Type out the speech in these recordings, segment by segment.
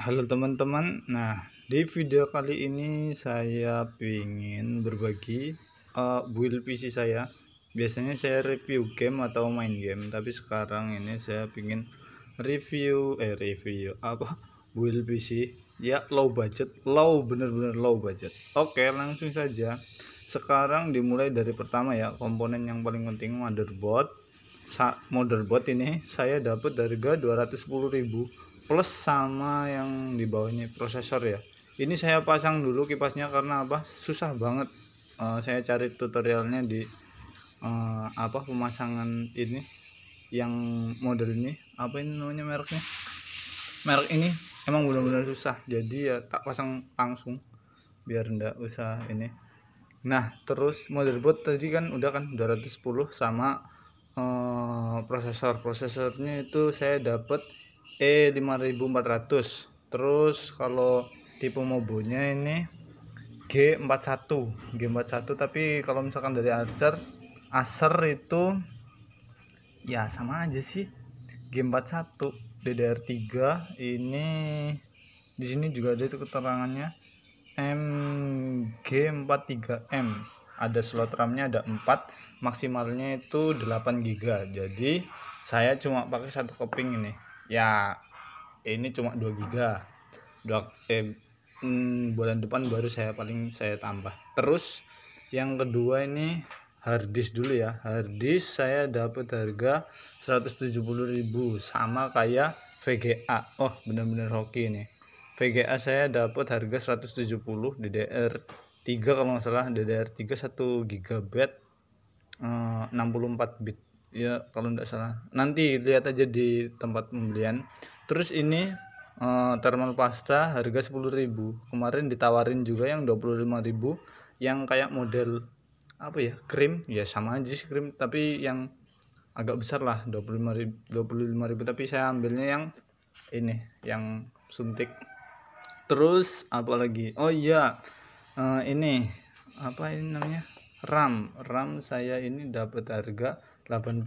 Halo teman-teman, nah di video kali ini saya ingin berbagi uh, build PC saya Biasanya saya review game atau main game, tapi sekarang ini saya ingin review, eh review apa build PC Ya low budget, low bener-bener low budget Oke langsung saja, sekarang dimulai dari pertama ya Komponen yang paling penting motherboard Sa motherboard ini saya dapat harga 210.000 plus sama yang di bawahnya prosesor ya ini saya pasang dulu kipasnya karena apa susah banget uh, saya cari tutorialnya di uh, apa pemasangan ini yang model ini apa ini namanya mereknya merek ini emang benar-benar susah jadi ya tak pasang langsung biar ndak usah ini nah terus motherboard tadi kan udah kan 210 sama uh, prosesor prosesornya itu saya dapat E 5400 terus kalau tipe mobonya ini G41 G41 tapi kalau misalkan dari Acer Acer itu ya sama aja sih G41 DDR3 ini di sini juga ada itu keterangannya MG43M ada slot RAM-nya ada 4 maksimalnya itu 8 GB jadi saya cuma pakai satu keping ini ya ini cuma 2 giga dua eh, hmm, bulan depan baru saya paling saya tambah terus yang kedua ini harddisk dulu ya harddisk saya dapat harga 170.000 sama kayak VGA oh bener-bener hoki ini VGA saya dapat harga 170 DDR 3 kalau nggak salah DDR3 1 GB 64 bit ya kalau tidak salah nanti lihat aja di tempat pembelian terus ini e, thermal pasta harga 10.000 kemarin ditawarin juga yang 25.000 yang kayak model apa ya krim ya sama aja sih krim tapi yang agak besar lah 25.000 25.000 tapi saya ambilnya yang ini yang suntik terus apalagi oh iya e, ini apa ini namanya RAM RAM saya ini dapat harga 80.000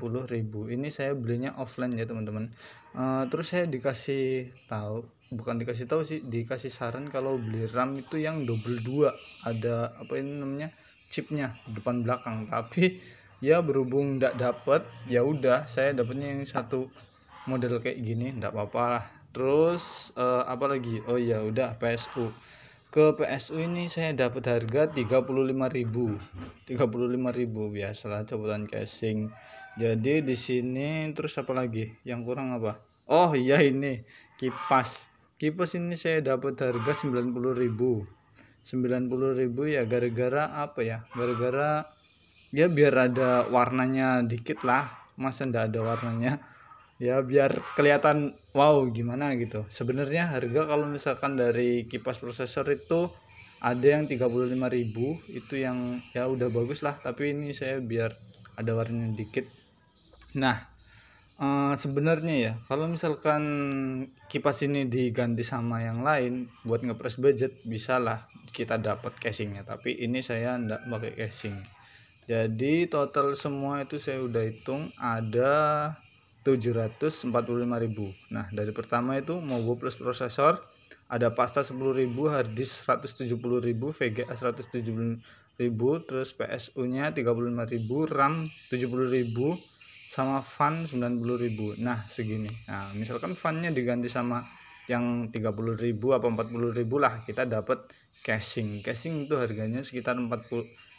ini saya belinya offline ya teman-teman uh, terus saya dikasih tahu bukan dikasih tahu sih dikasih saran kalau beli RAM itu yang double dua ada apa ini namanya chipnya depan belakang tapi ya berhubung tidak dapet ya udah saya dapatnya yang satu model kayak gini tidak apa-apa lah terus uh, apa lagi oh ya udah PSU ke PSU ini saya dapat harga 35.000 35.000 biasalah cabutan casing jadi di sini terus apa lagi yang kurang apa oh iya ini kipas kipas ini saya dapat harga 90.000 90.000 ya gara-gara apa ya gara-gara ya biar ada warnanya dikit lah masa ndak ada warnanya ya biar kelihatan wow gimana gitu sebenarnya harga kalau misalkan dari kipas prosesor itu ada yang 35.000 itu yang ya udah bagus lah tapi ini saya biar ada warnanya dikit nah e, sebenarnya ya kalau misalkan kipas ini diganti sama yang lain buat ngepres budget bisa lah kita dapat casingnya tapi ini saya ndak pakai casing jadi total semua itu saya udah hitung ada 745.000. Nah, dari pertama itu Mogo plus prosesor ada pasta 10.000, hard disk 170.000, VGA 170.000, terus PSU-nya 35.000, RAM 70.000, sama fan 90.000. Nah, segini. Nah, misalkan fan-nya diganti sama yang 30.000 apa 40.000 lah kita dapat casing. Casing itu harganya sekitar 40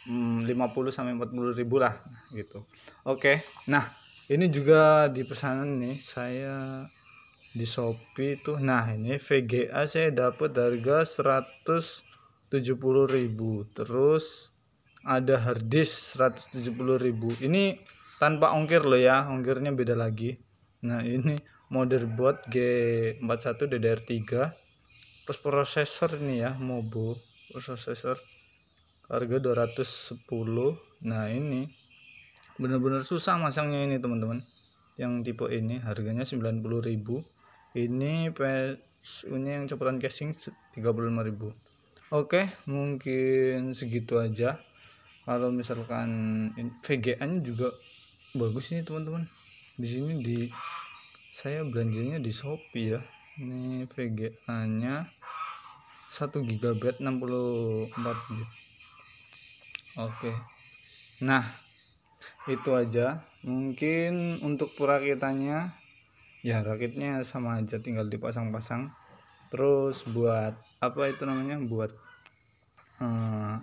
50 mm, sampai 40.000 lah gitu. Oke. Nah, ini juga di pesanan nih saya di Shopee tuh nah ini VGA saya dapat harga 170.000 terus ada harddisk 170.000 ini tanpa ongkir loh ya ongkirnya beda lagi nah ini motherboard G41 DDR3 terus prosesor ini ya Mobo prosesor harga 210 nah ini bener-bener susah masangnya ini teman-teman yang tipe ini harganya 90.000 ini PSU nya yang copotan casing 35.000 oke mungkin segitu aja kalau misalkan VGA nya juga bagus ini teman-teman di sini di saya belanjanya di Shopee ya ini VGA nya 1 GB 64 GB oke nah itu aja mungkin untuk perakitannya ya rakitnya sama aja tinggal dipasang-pasang terus buat apa itu namanya buat uh,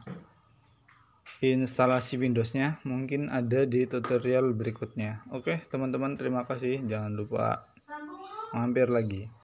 instalasi Windowsnya mungkin ada di tutorial berikutnya oke teman-teman terima kasih jangan lupa mampir lagi